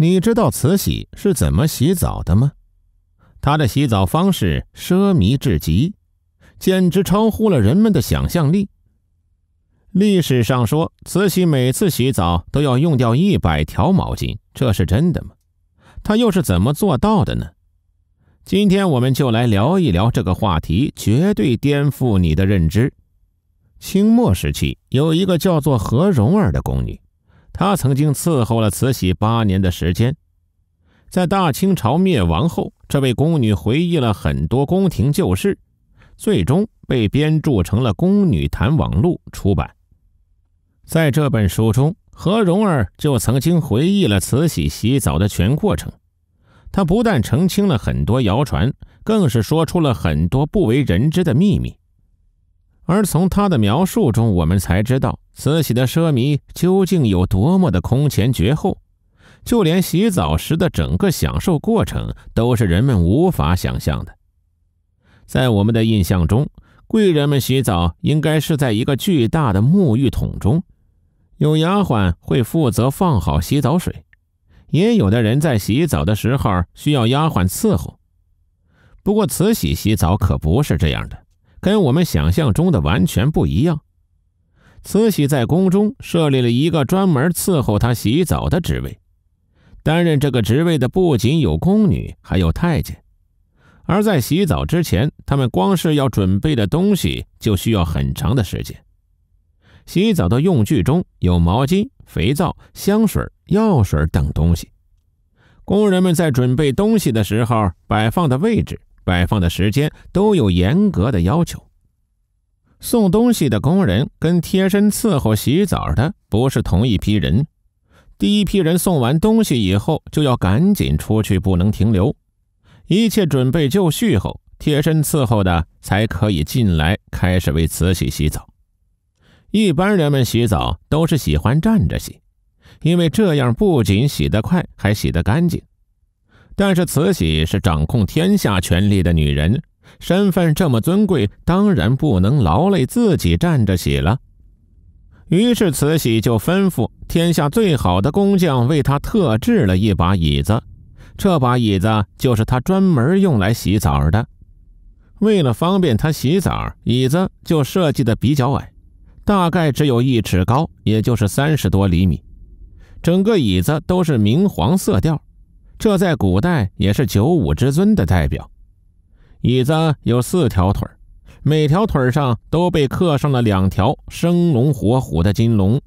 你知道慈禧是怎么洗澡的吗？她的洗澡方式奢靡至极，简直超乎了人们的想象力。历史上说，慈禧每次洗澡都要用掉一百条毛巾，这是真的吗？她又是怎么做到的呢？今天我们就来聊一聊这个话题，绝对颠覆你的认知。清末时期，有一个叫做何荣儿的宫女。他曾经伺候了慈禧八年的时间，在大清朝灭亡后，这位宫女回忆了很多宫廷旧事，最终被编著成了《宫女谈网录》出版。在这本书中，何荣儿就曾经回忆了慈禧洗澡的全过程。她不但澄清了很多谣传，更是说出了很多不为人知的秘密。而从他的描述中，我们才知道慈禧的奢靡究竟有多么的空前绝后，就连洗澡时的整个享受过程都是人们无法想象的。在我们的印象中，贵人们洗澡应该是在一个巨大的沐浴桶中，有丫鬟会负责放好洗澡水，也有的人在洗澡的时候需要丫鬟伺候。不过，慈禧洗澡可不是这样的。跟我们想象中的完全不一样。慈禧在宫中设立了一个专门伺候她洗澡的职位，担任这个职位的不仅有宫女，还有太监。而在洗澡之前，他们光是要准备的东西就需要很长的时间。洗澡的用具中有毛巾、肥皂、香水、药水等东西。工人们在准备东西的时候，摆放的位置。摆放的时间都有严格的要求。送东西的工人跟贴身伺候洗澡的不是同一批人。第一批人送完东西以后，就要赶紧出去，不能停留。一切准备就绪后，贴身伺候的才可以进来，开始为慈禧洗澡。一般人们洗澡都是喜欢站着洗，因为这样不仅洗得快，还洗得干净。但是慈禧是掌控天下权力的女人，身份这么尊贵，当然不能劳累自己站着洗了。于是慈禧就吩咐天下最好的工匠为她特制了一把椅子，这把椅子就是她专门用来洗澡的。为了方便她洗澡，椅子就设计的比较矮，大概只有一尺高，也就是三十多厘米。整个椅子都是明黄色调。这在古代也是九五之尊的代表。椅子有四条腿儿，每条腿儿上都被刻上了两条生龙活虎的金龙，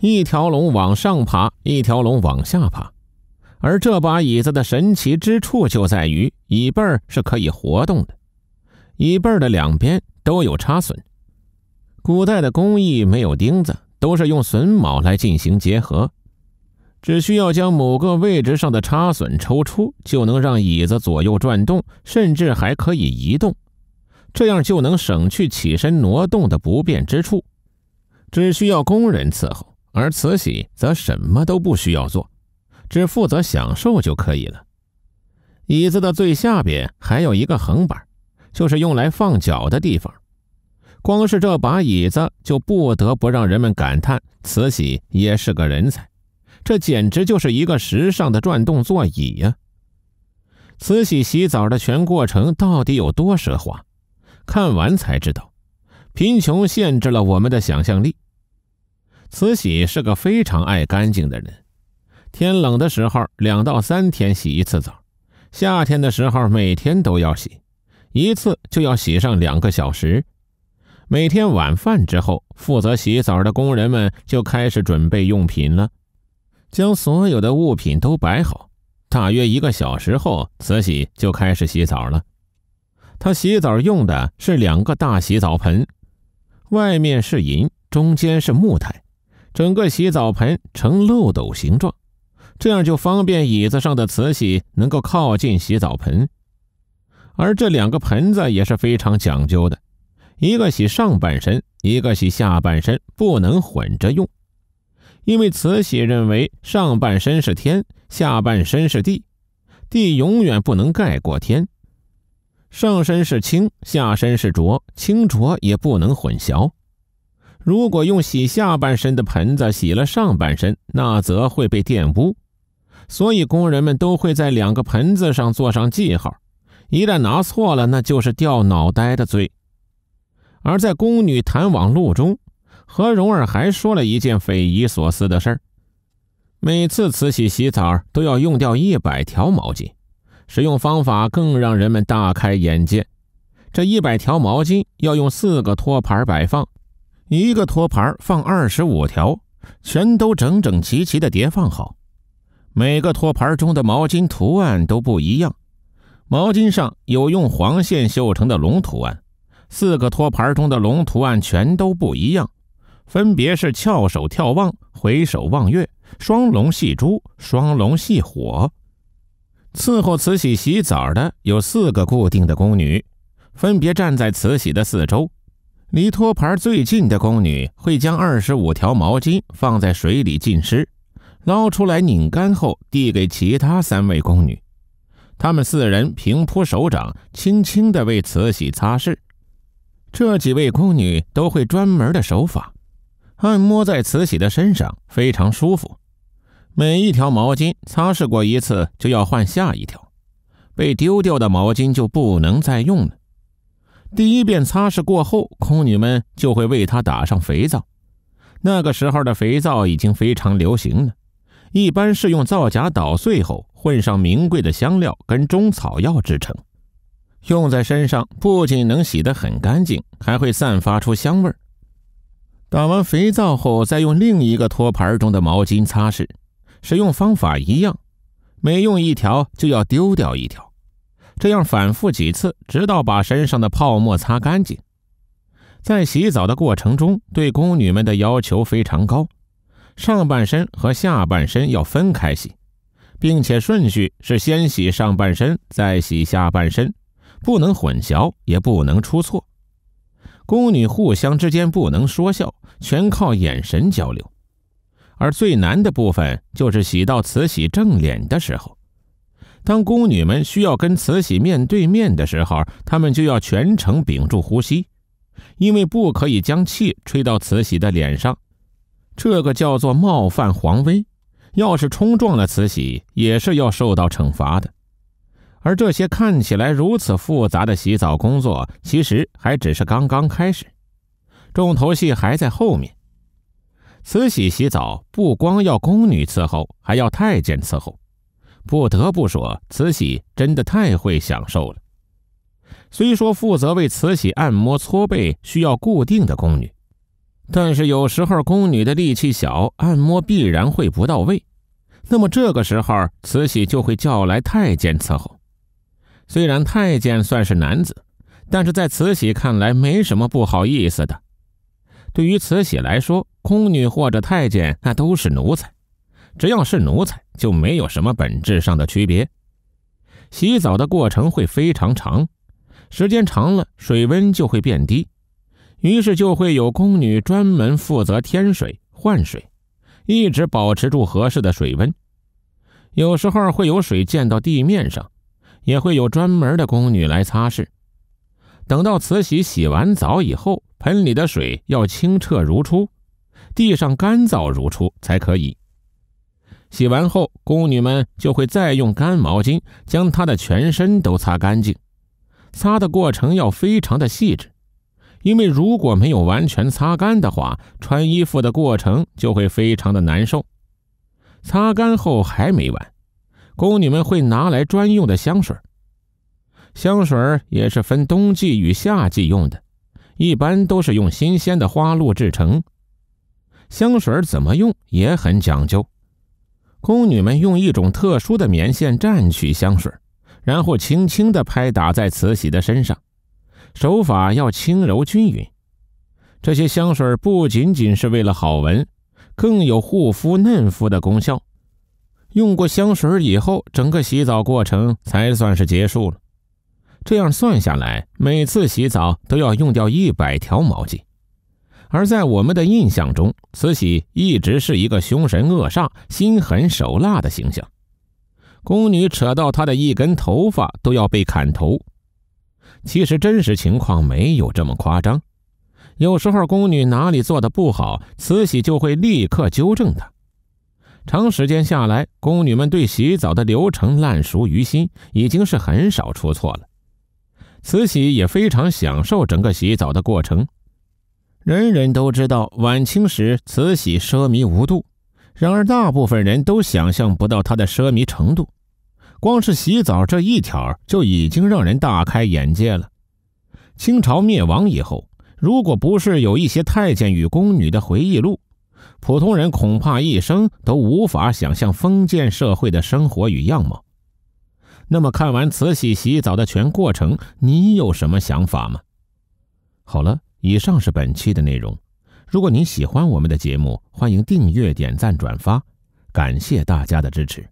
一条龙往上爬，一条龙往下爬。而这把椅子的神奇之处就在于，椅背儿是可以活动的。椅背儿的两边都有插榫，古代的工艺没有钉子，都是用榫卯来进行结合。只需要将某个位置上的插损抽出，就能让椅子左右转动，甚至还可以移动。这样就能省去起身挪动的不便之处。只需要工人伺候，而慈禧则什么都不需要做，只负责享受就可以了。椅子的最下边还有一个横板，就是用来放脚的地方。光是这把椅子，就不得不让人们感叹：慈禧也是个人才。这简直就是一个时尚的转动座椅呀！慈禧洗澡的全过程到底有多奢华？看完才知道，贫穷限制了我们的想象力。慈禧是个非常爱干净的人，天冷的时候两到三天洗一次澡，夏天的时候每天都要洗，一次就要洗上两个小时。每天晚饭之后，负责洗澡的工人们就开始准备用品了。将所有的物品都摆好，大约一个小时后，慈禧就开始洗澡了。她洗澡用的是两个大洗澡盆，外面是银，中间是木炭，整个洗澡盆呈漏斗形状，这样就方便椅子上的慈禧能够靠近洗澡盆。而这两个盆子也是非常讲究的，一个洗上半身，一个洗下半身，不能混着用。因为慈禧认为，上半身是天，下半身是地，地永远不能盖过天；上身是清，下身是浊，清浊也不能混淆。如果用洗下半身的盆子洗了上半身，那则会被玷污。所以，工人们都会在两个盆子上做上记号，一旦拿错了，那就是掉脑袋的罪。而在《宫女谈往录》中。何荣儿还说了一件匪夷所思的事儿：每次慈禧洗澡都要用掉一百条毛巾，使用方法更让人们大开眼界。这一百条毛巾要用四个托盘摆放，一个托盘放二十五条，全都整整齐齐地叠放好。每个托盘中的毛巾图案都不一样，毛巾上有用黄线绣成的龙图案，四个托盘中的龙图案全都不一样。分别是翘首眺望、回首望月、双龙戏珠、双龙戏火。伺候慈禧洗澡的有四个固定的宫女，分别站在慈禧的四周。离托盘最近的宫女会将二十五条毛巾放在水里浸湿，捞出来拧干后递给其他三位宫女。他们四人平铺手掌，轻轻地为慈禧擦拭。这几位宫女都会专门的手法。按摩在慈禧的身上非常舒服，每一条毛巾擦拭过一次就要换下一条，被丢掉的毛巾就不能再用了。第一遍擦拭过后，宫女们就会为她打上肥皂。那个时候的肥皂已经非常流行了，一般是用皂荚捣碎后混上名贵的香料跟中草药制成，用在身上不仅能洗得很干净，还会散发出香味儿。打完肥皂后再用另一个托盘中的毛巾擦拭，使用方法一样，每用一条就要丢掉一条，这样反复几次，直到把身上的泡沫擦干净。在洗澡的过程中，对宫女们的要求非常高，上半身和下半身要分开洗，并且顺序是先洗上半身，再洗下半身，不能混淆，也不能出错。宫女互相之间不能说笑，全靠眼神交流。而最难的部分就是洗到慈禧正脸的时候。当宫女们需要跟慈禧面对面的时候，她们就要全程屏住呼吸，因为不可以将气吹到慈禧的脸上。这个叫做冒犯皇威，要是冲撞了慈禧，也是要受到惩罚的。而这些看起来如此复杂的洗澡工作，其实还只是刚刚开始，重头戏还在后面。慈禧洗澡不光要宫女伺候，还要太监伺候。不得不说，慈禧真的太会享受了。虽说负责为慈禧按摩搓背需要固定的宫女，但是有时候宫女的力气小，按摩必然会不到位。那么这个时候，慈禧就会叫来太监伺候。虽然太监算是男子，但是在慈禧看来没什么不好意思的。对于慈禧来说，宫女或者太监那都是奴才，只要是奴才，就没有什么本质上的区别。洗澡的过程会非常长，时间长了，水温就会变低，于是就会有宫女专门负责添水换水，一直保持住合适的水温。有时候会有水溅到地面上。也会有专门的宫女来擦拭。等到慈禧洗完澡以后，盆里的水要清澈如初，地上干燥如初才可以。洗完后，宫女们就会再用干毛巾将她的全身都擦干净，擦的过程要非常的细致，因为如果没有完全擦干的话，穿衣服的过程就会非常的难受。擦干后还没完。宫女们会拿来专用的香水香水也是分冬季与夏季用的，一般都是用新鲜的花露制成。香水怎么用也很讲究，宫女们用一种特殊的棉线蘸取香水然后轻轻地拍打在慈禧的身上，手法要轻柔均匀。这些香水不仅仅是为了好闻，更有护肤嫩肤的功效。用过香水以后，整个洗澡过程才算是结束了。这样算下来，每次洗澡都要用掉一百条毛巾。而在我们的印象中，慈禧一直是一个凶神恶煞、心狠手辣的形象，宫女扯到她的一根头发都要被砍头。其实真实情况没有这么夸张，有时候宫女哪里做的不好，慈禧就会立刻纠正她。长时间下来，宫女们对洗澡的流程烂熟于心，已经是很少出错了。慈禧也非常享受整个洗澡的过程。人人都知道晚清时慈禧奢靡无度，然而大部分人都想象不到她的奢靡程度。光是洗澡这一条就已经让人大开眼界了。清朝灭亡以后，如果不是有一些太监与宫女的回忆录，普通人恐怕一生都无法想象封建社会的生活与样貌。那么，看完慈禧洗澡的全过程，你有什么想法吗？好了，以上是本期的内容。如果你喜欢我们的节目，欢迎订阅、点赞、转发，感谢大家的支持。